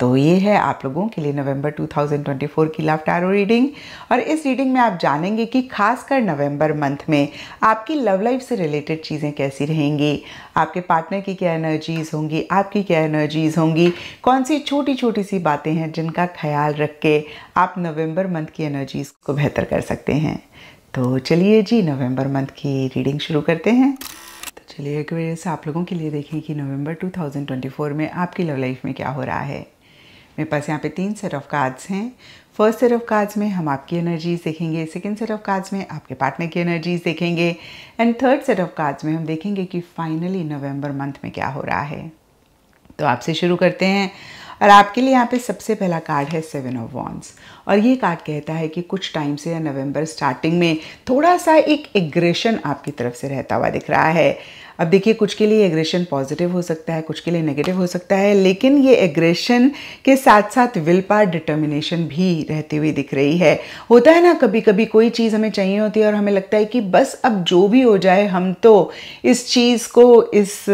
तो ये है आप लोगों के लिए नवंबर 2024 की लव टैरो रीडिंग और इस रीडिंग में आप जानेंगे कि खासकर नवंबर मंथ में आपकी लव लाइफ से रिलेटेड चीज़ें कैसी रहेंगी आपके पार्टनर की क्या एनर्जीज़ होंगी आपकी क्या एनर्जीज़ होंगी कौन सी छोटी छोटी सी बातें हैं जिनका ख्याल रख के आप नवंबर मंथ की एनर्जीज़ को बेहतर कर सकते हैं तो चलिए जी नवंबर मंथ की रीडिंग शुरू करते हैं तो चलिए एक वजह से आप लोगों के लिए देखें कि नवंबर 2024 में आपकी लव लाइफ में क्या हो रहा है मेरे पास यहाँ पे तीन सेट ऑफ कार्ड्स हैं फर्स्ट सेट ऑफ कार्ड्स में हम आपकी एनर्जीज देखेंगे सेकेंड सेट ऑफ कार्ड्स में आपके पार्टनर की एनर्जीज देखेंगे and third set of cards में हम देखेंगे कि फाइनली नवंबर मंथ में क्या हो रहा है तो आपसे शुरू करते हैं और आपके लिए यहाँ पे सबसे पहला कार्ड है सेवन ऑफ वॉन्स और ये कार्ड कहता है कि कुछ टाइम से या नवंबर स्टार्टिंग में थोड़ा सा एक एग्रेशन आपकी तरफ से रहता हुआ दिख रहा है अब देखिए कुछ के लिए एग्रेशन पॉजिटिव हो सकता है कुछ के लिए नेगेटिव हो सकता है लेकिन ये एग्रेशन के साथ साथ विल पार डिटर्मिनेशन भी रहती हुई दिख रही है होता है ना कभी कभी कोई चीज़ हमें चाहिए होती है और हमें लगता है कि बस अब जो भी हो जाए हम तो इस चीज़ को इस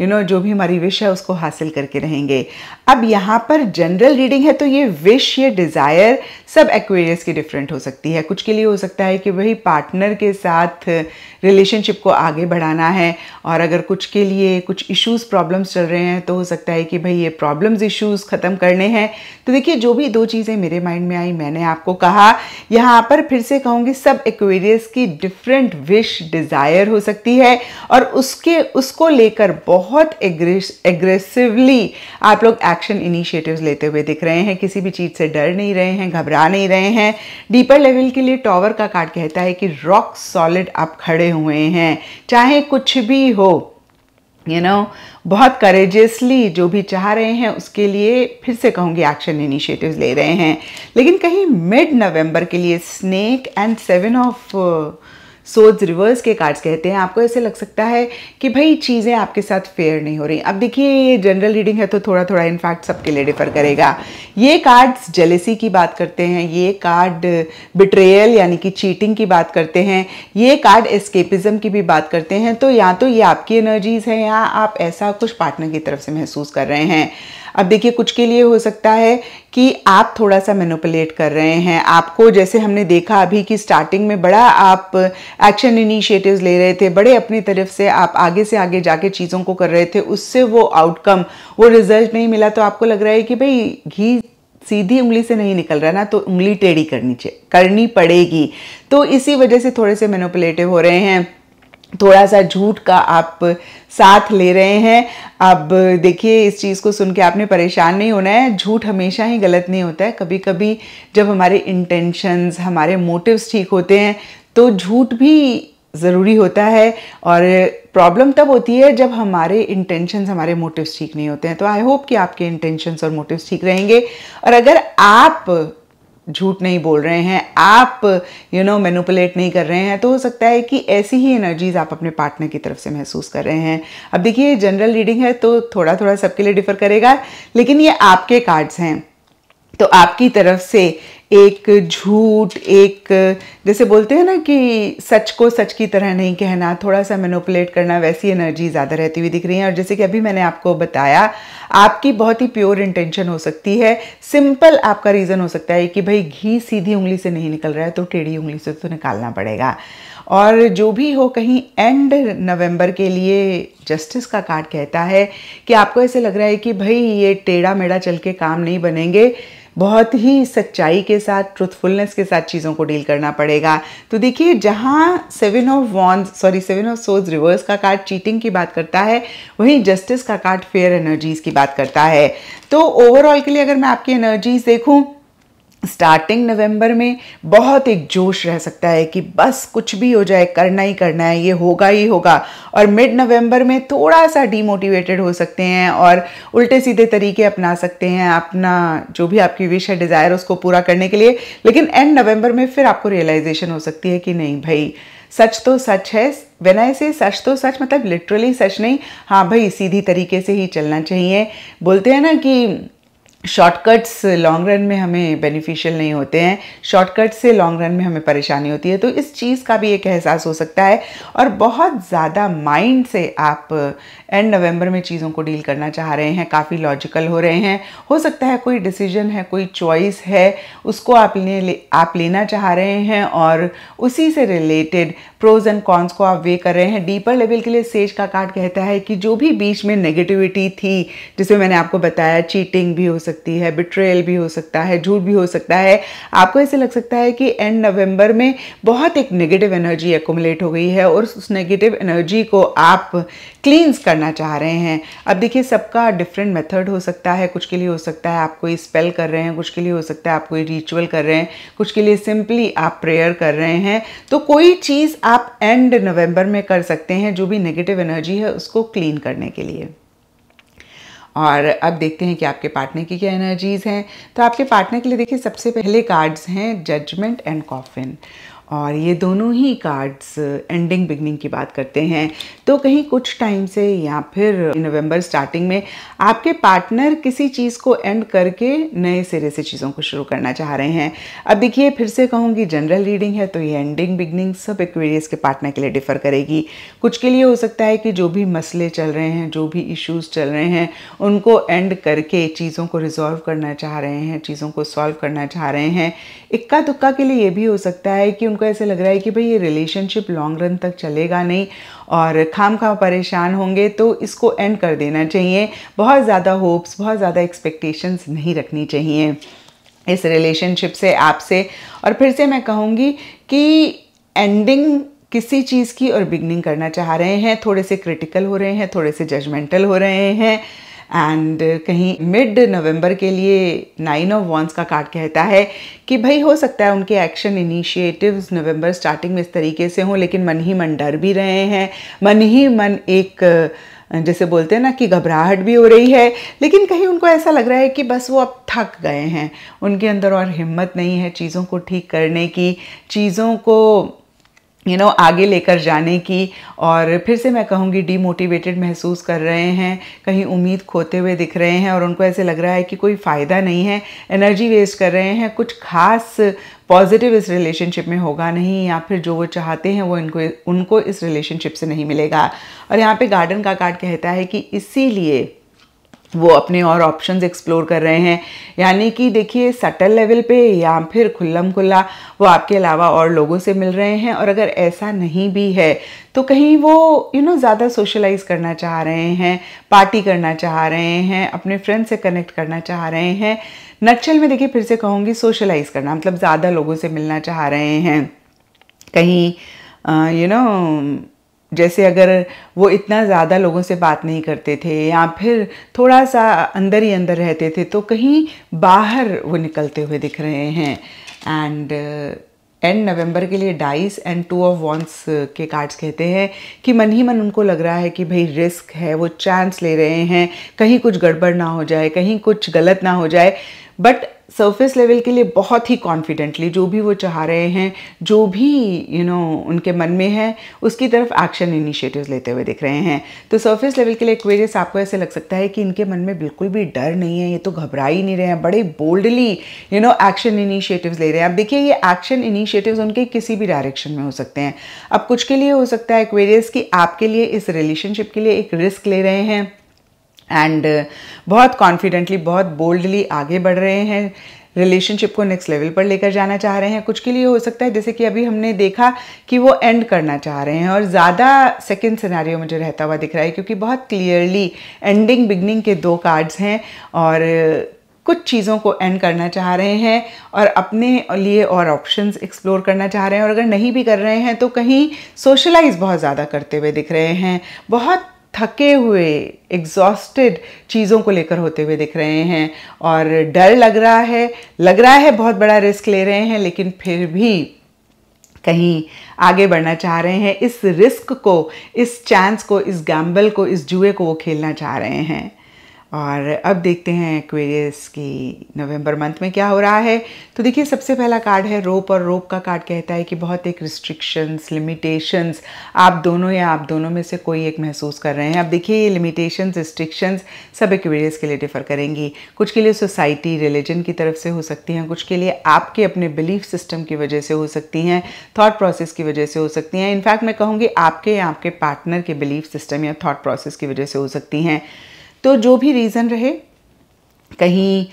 यू you नो know, जो भी हमारी विश है उसको हासिल करके रहेंगे अब यहाँ पर जनरल रीडिंग है तो ये विश ये डिज़ायर सब एक्वेरियस की डिफरेंट हो सकती है कुछ के लिए हो सकता है कि वही पार्टनर के साथ रिलेशनशिप को आगे बढ़ाना है और अगर कुछ के लिए कुछ इश्यूज़ प्रॉब्लम्स चल रहे हैं तो हो सकता है कि भाई ये प्रॉब्लम्स इश्यूज़ ख़त्म करने हैं तो देखिए जो भी दो चीज़ें मेरे माइंड में आई मैंने आपको कहा यहाँ पर फिर से कहूँगी सब एक्वेरियस की डिफरेंट विश डिज़ायर हो सकती है और उसके उसको लेकर बहुत एग्रेसिवली आप लोग एक्शन इनिशिएटिव लेते हुए दिख रहे हैं किसी भी चीज़ से डर नहीं रहे हैं घबरा नहीं रहे हैं डीपर लेवल के लिए टॉवर का कार्ड कहता है कि रॉक सॉलिड आप खड़े हुए हैं चाहे कुछ भी हो यू you नो know, बहुत करेजियसली जो भी चाह रहे हैं उसके लिए फिर से कहूँगी एक्शन इनिशिएटिव्स ले रहे हैं लेकिन कहीं मिड नवंबर के लिए स्नेक एंड सेवन ऑफ सोच रिवर्स के कार्ड्स कहते हैं आपको ऐसे लग सकता है कि भाई चीज़ें आपके साथ फेयर नहीं हो रही अब देखिए ये जनरल रीडिंग है तो थोड़ा थोड़ा इनफैक्ट सबके लिए डिफर करेगा ये कार्ड्स जेलेसी की बात करते हैं ये कार्ड बिट्रेयल यानी कि चीटिंग की बात करते हैं ये कार्ड एस्केपिज्म की भी बात करते हैं तो या तो ये आपकी एनर्जीज़ हैं या आप ऐसा कुछ पार्टनर की तरफ से महसूस कर रहे हैं अब देखिए कुछ के लिए हो सकता है कि आप थोड़ा सा मैनुपलेट कर रहे हैं आपको जैसे हमने देखा अभी कि स्टार्टिंग में बड़ा आप एक्शन इनिशिएटिव्स ले रहे थे बड़े अपनी तरफ से आप आगे से आगे जाके चीज़ों को कर रहे थे उससे वो आउटकम वो रिजल्ट नहीं मिला तो आपको लग रहा है कि भाई घी सीधी उंगली से नहीं निकल रहा ना तो उंगली टेढ़ी करनी चाहिए करनी पड़ेगी तो इसी वजह से थोड़े से मेनोपलेटिव हो रहे हैं थोड़ा सा झूठ का आप साथ ले रहे हैं अब देखिए इस चीज़ को सुन के आपने परेशान नहीं होना है झूठ हमेशा ही गलत नहीं होता है कभी कभी जब हमारे इंटेंशंस हमारे मोटिव्स ठीक होते हैं तो झूठ भी ज़रूरी होता है और प्रॉब्लम तब होती है जब हमारे इंटेंशंस हमारे मोटिव्स ठीक नहीं होते हैं तो आई होप कि आपके इंटेंशंस और मोटिव्स ठीक रहेंगे और अगर आप झूठ नहीं बोल रहे हैं आप यू नो मैनुपलेट नहीं कर रहे हैं तो हो सकता है कि ऐसी ही एनर्जीज आप अपने पार्टनर की तरफ से महसूस कर रहे हैं अब देखिए जनरल रीडिंग है तो थोड़ा थोड़ा सबके लिए डिफर करेगा लेकिन ये आपके कार्ड्स हैं तो आपकी तरफ से एक झूठ एक जैसे बोलते हैं ना कि सच को सच की तरह नहीं कहना थोड़ा सा मैनोपुलेट करना वैसी एनर्जी ज़्यादा रहती हुई दिख रही है और जैसे कि अभी मैंने आपको बताया आपकी बहुत ही प्योर इंटेंशन हो सकती है सिंपल आपका रीज़न हो सकता है कि भाई घी सीधी उंगली से नहीं निकल रहा है तो टेढ़ी उंगली से तो निकालना पड़ेगा और जो भी हो कहीं एंड नवंबर के लिए जस्टिस का कार्ड कहता है कि आपको ऐसे लग रहा है कि भाई ये टेढ़ा मेढ़ा चल के काम नहीं बनेंगे बहुत ही सच्चाई के साथ ट्रुथफुलनेस के साथ चीज़ों को डील करना पड़ेगा तो देखिए जहाँ seven of wands sorry seven of सोज रिवर्स का कार्ड चीटिंग की बात करता है वहीं जस्टिस का कार्ड फेयर एनर्जीज़ की बात करता है तो ओवरऑल के लिए अगर मैं आपकी एनर्जीज़ देखूँ स्टार्टिंग नवंबर में बहुत एक जोश रह सकता है कि बस कुछ भी हो जाए करना ही करना है ये होगा ही होगा और मिड नवंबर में थोड़ा सा डीमोटिवेटेड हो सकते हैं और उल्टे सीधे तरीके अपना सकते हैं अपना जो भी आपकी विश है डिज़ायर उसको पूरा करने के लिए लेकिन एंड नवंबर में फिर आपको रियलाइजेशन हो सकती है कि नहीं भाई सच तो सच है वेन आई से सच तो सच मतलब लिटरली सच नहीं हाँ भाई सीधी तरीके से ही चलना चाहिए बोलते हैं ना कि शॉर्टकट्स लॉन्ग रन में हमें बेनिफिशियल नहीं होते हैं शॉर्टकट से लॉन्ग रन में हमें परेशानी होती है तो इस चीज़ का भी एक एहसास हो सकता है और बहुत ज़्यादा माइंड से आप एंड नवंबर में चीज़ों को डील करना चाह रहे हैं काफ़ी लॉजिकल हो रहे हैं हो सकता है कोई डिसीजन है कोई चॉइस है उसको आप ले, आप लेना चाह रहे हैं और उसी से रिलेटेड प्रोज एंड कॉन्स को आप वे कर रहे हैं डीपर लेवल के लिए सेज का कार्ड कहता है कि जो भी बीच में नेगेटिविटी थी जिसमें मैंने आपको बताया चीटिंग भी हो सकती है बिट्रेयल भी हो सकता है झूठ भी हो सकता है आपको ऐसे लग सकता है कि एंड नवंबर में बहुत एक नेगेटिव एनर्जी एकोमुलेट हो गई है और उस नेगेटिव एनर्जी को आप क्लींस करना चाह रहे हैं अब देखिए सबका डिफरेंट मेथड हो सकता है कुछ के लिए हो सकता है आप कोई स्पेल कर रहे हैं कुछ के लिए हो सकता है आप कोई रिचुअल कर रहे हैं कुछ के लिए सिंपली आप प्रेयर कर रहे हैं तो कोई चीज़ आप एंड नवंबर में कर सकते हैं जो भी नेगेटिव एनर्जी है उसको क्लीन करने के लिए और अब देखते हैं कि आपके पार्टनर की क्या एनर्जीज़ हैं तो आपके पार्टनर के लिए देखिए सबसे पहले कार्ड्स हैं जजमेंट एंड कॉफिन और ये दोनों ही कार्ड्स एंडिंग बिगनिंग की बात करते हैं तो कहीं कुछ टाइम से या फिर नवंबर स्टार्टिंग में आपके पार्टनर किसी चीज़ को एंड करके नए सिरे से चीज़ों को शुरू करना चाह रहे हैं अब देखिए फिर से कहूँगी जनरल रीडिंग है तो ये एंडिंग बिगनिंग सब एक्वेरियस के पार्टनर के लिए डिफ़र करेगी कुछ के लिए हो सकता है कि जो भी मसले चल रहे हैं जो भी इश्यूज़ चल रहे हैं उनको एंड करके चीज़ों को रिजॉल्व करना चाह रहे हैं चीज़ों को सॉल्व करना चाह रहे हैं इक्का दुक्का के लिए ये भी हो सकता है कि उनको को ऐसे लग रहा है कि भाई ये रिलेशनशिप लॉन्ग रन तक चलेगा नहीं और खाम खा परेशान होंगे तो इसको एंड कर देना चाहिए बहुत ज़्यादा होप्स बहुत ज़्यादा एक्सपेक्टेशंस नहीं रखनी चाहिए इस रिलेशनशिप से आपसे और फिर से मैं कहूँगी कि एंडिंग किसी चीज़ की और बिगनिंग करना चाह रहे हैं थोड़े से क्रिटिकल हो रहे हैं थोड़े से जजमेंटल हो रहे हैं एंड uh, कहीं मिड नवंबर के लिए नाइन ऑफ वॉन्स का कार्ड कहता है कि भाई हो सकता है उनके एक्शन इनिशिएटिव्स नवंबर स्टार्टिंग में इस तरीके से हों लेकिन मन ही मन डर भी रहे हैं मन ही मन एक uh, जैसे बोलते हैं ना कि घबराहट भी हो रही है लेकिन कहीं उनको ऐसा लग रहा है कि बस वो अब थक गए हैं उनके अंदर और हिम्मत नहीं है चीज़ों को ठीक करने की चीज़ों को यू नो आगे लेकर जाने की और फिर से मैं कहूँगी डीमोटिवेटेड महसूस कर रहे हैं कहीं उम्मीद खोते हुए दिख रहे हैं और उनको ऐसे लग रहा है कि कोई फ़ायदा नहीं है एनर्जी वेस्ट कर रहे हैं कुछ खास पॉजिटिव इस रिलेशनशिप में होगा नहीं या फिर जो वो चाहते हैं वो इनको उनको इस रिलेशनशिप से नहीं मिलेगा और यहाँ पे गार्डन का कार्ड कहता है कि इसीलिए वो अपने और ऑप्शंस एक्सप्लोर कर रहे हैं यानी कि देखिए सटल लेवल पे या फिर खुल्लम खुल्ला वो आपके अलावा और लोगों से मिल रहे हैं और अगर ऐसा नहीं भी है तो कहीं वो यू you नो know, ज़्यादा सोशलाइज करना चाह रहे हैं पार्टी करना चाह रहे हैं अपने फ्रेंड से कनेक्ट करना चाह रहे हैं नक्शल में देखिए फिर से कहूँगी सोशलाइज करना मतलब ज़्यादा लोगों से मिलना चाह रहे हैं कहीं यू uh, नो जैसे अगर वो इतना ज़्यादा लोगों से बात नहीं करते थे या फिर थोड़ा सा अंदर ही अंदर रहते थे तो कहीं बाहर वो निकलते हुए दिख रहे हैं एंड एंड नवंबर के लिए dice and two of wands के कार्ड्स कहते हैं कि मन ही मन उनको लग रहा है कि भाई रिस्क है वो चांस ले रहे हैं कहीं कुछ गड़बड़ ना हो जाए कहीं कुछ गलत ना हो जाए बट सरफेस लेवल के लिए बहुत ही कॉन्फिडेंटली जो भी वो चाह रहे हैं जो भी यू you नो know, उनके मन में है उसकी तरफ एक्शन इनिशिएटिव्स लेते हुए दिख रहे हैं तो सरफेस लेवल के लिए एक्वेरियस आपको ऐसे लग सकता है कि इनके मन में बिल्कुल भी डर नहीं है ये तो घबरा ही नहीं रहे हैं बड़े boldly you know action initiatives ले रहे हैं अब देखिए ये एक्शन इनिशिएटिव्स उनके किसी भी डायरेक्शन में हो सकते हैं अब कुछ के लिए हो सकता है एक्वेरियस कि आपके लिए इस रिलेशनशिप के लिए एक रिस्क ले रहे हैं एंड uh, बहुत कॉन्फिडेंटली बहुत बोल्डली आगे बढ़ रहे हैं रिलेशनशिप को नेक्स्ट लेवल पर लेकर जाना चाह रहे हैं कुछ के लिए हो सकता है जैसे कि अभी हमने देखा कि वो एंड करना चाह रहे हैं और ज़्यादा सेकेंड सिनारियो मुझे रहता हुआ दिख रहा है क्योंकि बहुत क्लियरली एंडिंग बिगनिंग के दो कार्ड्स हैं और uh, कुछ चीज़ों को एंड करना चाह रहे हैं और अपने लिए और ऑप्शंस एक्सप्लोर करना चाह रहे हैं और अगर नहीं भी कर रहे हैं तो कहीं सोशलाइज बहुत ज़्यादा करते हुए दिख रहे हैं बहुत थके हुए एग्जॉस्टेड चीज़ों को लेकर होते हुए दिख रहे हैं और डर लग रहा है लग रहा है बहुत बड़ा रिस्क ले रहे हैं लेकिन फिर भी कहीं आगे बढ़ना चाह रहे हैं इस रिस्क को इस चांस को इस गैम्बल को इस जुए को वो खेलना चाह रहे हैं और अब देखते हैं एक्वेरियस की नवंबर मंथ में क्या हो रहा है तो देखिए सबसे पहला कार्ड है रोप और रोप का कार्ड कहता है कि बहुत एक रिस्ट्रिक्शंस लिमिटेशंस आप दोनों या आप दोनों में से कोई एक महसूस कर रहे हैं अब देखिए ये लिमिटेशंस रिस्ट्रिक्शंस सब एक्वेरियस के लिए डिफ़र करेंगी कुछ के लिए सोसाइटी रिलीजन की तरफ से हो सकती हैं कुछ के लिए आपके अपने बिलीफ सिस्टम की वजह से हो सकती हैं थाट प्रोसेस की वजह से हो सकती हैं इनफैक्ट मैं कहूँगी आपके या आपके पार्टनर के बिलीफ सिस्टम या थाट प्रोसेस की वजह से हो सकती हैं तो जो भी रीज़न रहे कहीं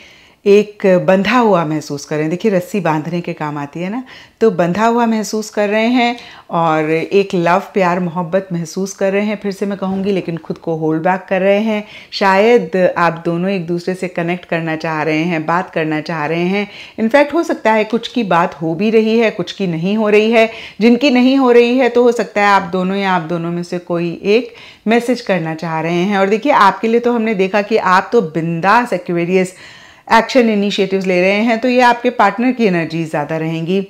एक बंधा हुआ महसूस कर रहे हैं देखिए रस्सी बांधने के काम आती है ना तो बंधा हुआ महसूस कर रहे हैं और एक लव प्यार मोहब्बत महसूस कर रहे हैं फिर से मैं कहूँगी लेकिन खुद को होल्ड बैक कर रहे हैं शायद आप दोनों एक दूसरे से कनेक्ट करना चाह रहे हैं बात करना चाह रहे हैं इनफैक्ट हो सकता है कुछ की बात हो भी रही है कुछ की नहीं हो रही है जिनकी नहीं हो रही है तो हो सकता है आप दोनों या आप दोनों में से कोई एक मैसेज करना चाह रहे हैं और देखिए आपके लिए तो हमने देखा कि आप तो बिंदास एक्वेरियस एक्शन इनिशिएटिव्स ले रहे हैं तो ये आपके पार्टनर की एनर्जी ज़्यादा रहेंगी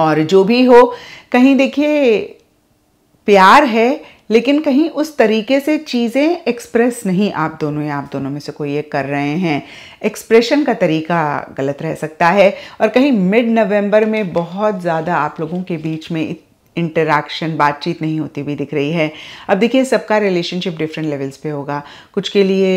और जो भी हो कहीं देखिए प्यार है लेकिन कहीं उस तरीके से चीज़ें एक्सप्रेस नहीं आप दोनों या आप दोनों में से कोई एक कर रहे हैं एक्सप्रेशन का तरीका गलत रह सकता है और कहीं मिड नवंबर में बहुत ज़्यादा आप लोगों के बीच में इंटरेक्शन बातचीत नहीं होती हुई दिख रही है अब देखिए सबका रिलेशनशिप डिफरेंट लेवल्स पे होगा कुछ के लिए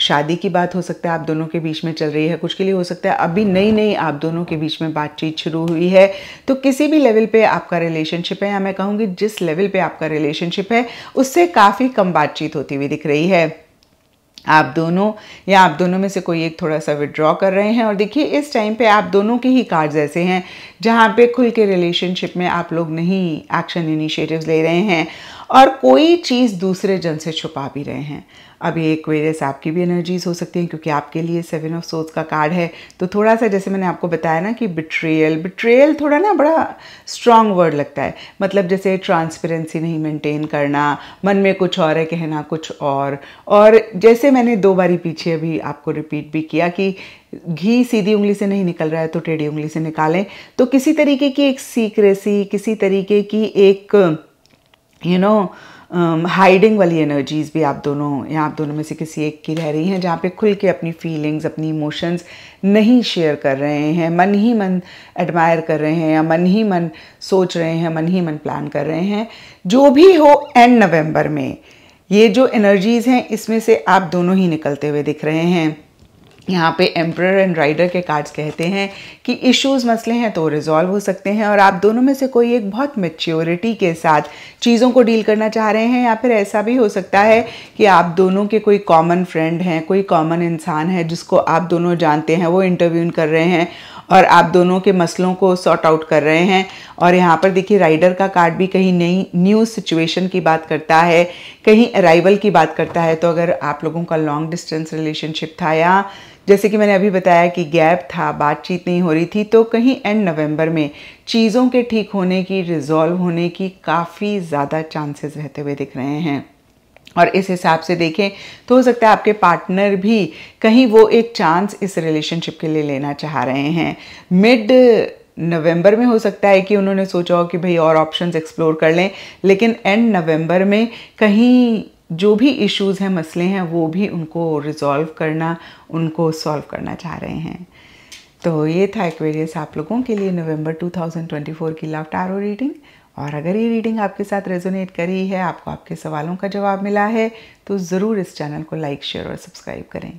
शादी की बात हो सकता है आप दोनों के बीच में चल रही है कुछ के लिए हो सकता है अभी नई नई आप दोनों के बीच में बातचीत शुरू हुई है तो किसी भी लेवल पे आपका रिलेशनशिप है या मैं कहूँगी जिस लेवल पे आपका रिलेशनशिप है उससे काफ़ी कम बातचीत होती हुई दिख रही है आप दोनों या आप दोनों में से कोई एक थोड़ा सा विड्रॉ कर रहे हैं और देखिए इस टाइम पे आप दोनों के ही कार्ड्स ऐसे हैं जहाँ पे खुल के रिलेशनशिप में आप लोग नहीं एक्शन इनिशिएटिव्स ले रहे हैं और कोई चीज़ दूसरे जन से छुपा भी रहे हैं अब ये एक्वेरियस आपकी भी एनर्जीज हो सकती हैं क्योंकि आपके लिए सेवन ऑफ सोथ का कार्ड है तो थोड़ा सा जैसे मैंने आपको बताया ना कि बिट्रेयल बिट्रेयल थोड़ा ना बड़ा स्ट्रांग वर्ड लगता है मतलब जैसे ट्रांसपेरेंसी नहीं मेंटेन करना मन में कुछ और है कहना कुछ और और जैसे मैंने दो बारी पीछे अभी आपको रिपीट भी किया कि घी सीधी उंगली से नहीं निकल रहा है तो टेढ़ी उंगली से निकालें तो किसी तरीके की एक सीक्रेसी किसी तरीके की एक यू नो हाइडिंग um, वाली एनर्जीज़ भी आप दोनों या आप दोनों में से किसी एक की रह रही हैं जहाँ पे खुल के अपनी फीलिंग्स अपनी इमोशंस नहीं शेयर कर रहे हैं मन ही मन एडमायर कर रहे हैं या मन ही मन सोच रहे हैं मन ही मन प्लान कर रहे हैं जो भी हो एंड नवंबर में ये जो एनर्जीज़ हैं इसमें से आप दोनों ही निकलते हुए दिख रहे हैं यहाँ पे एम्प्रर एंड राइडर के कार्ड्स कहते हैं कि इश्यूज मसले हैं तो रिजॉल्व हो सकते हैं और आप दोनों में से कोई एक बहुत मेच्योरिटी के साथ चीज़ों को डील करना चाह रहे हैं या फिर ऐसा भी हो सकता है कि आप दोनों के कोई कॉमन फ्रेंड हैं कोई कॉमन इंसान है जिसको आप दोनों जानते हैं वो इंटरव्यू कर रहे हैं और आप दोनों के मसलों को सॉर्ट आउट कर रहे हैं और यहाँ पर देखिए राइडर का कार्ड भी कहीं नई न्यू सिचुएशन की बात करता है कहीं अराइवल की बात करता है तो अगर आप लोगों का लॉन्ग डिस्टेंस रिलेशनशिप था या जैसे कि मैंने अभी बताया कि गैप था बातचीत नहीं हो रही थी तो कहीं एंड नवंबर में चीज़ों के ठीक होने की रिजॉल्व होने की काफ़ी ज़्यादा चांसेस रहते हुए दिख रहे हैं और इस हिसाब से देखें तो हो सकता है आपके पार्टनर भी कहीं वो एक चांस इस रिलेशनशिप के लिए लेना चाह रहे हैं मिड नवंबर में हो सकता है कि उन्होंने सोचा हो कि भाई और ऑप्शंस एक्सप्लोर कर लें लेकिन एंड नवंबर में कहीं जो भी इश्यूज़ हैं मसले हैं वो भी उनको रिजॉल्व करना उनको सॉल्व करना चाह रहे हैं तो ये था एक्वेरियस आप लोगों के लिए नवंबर 2024 की लव टारो रीडिंग और अगर ये रीडिंग आपके साथ रेजोनेट करी है आपको आपके सवालों का जवाब मिला है तो ज़रूर इस चैनल को लाइक शेयर और सब्सक्राइब करें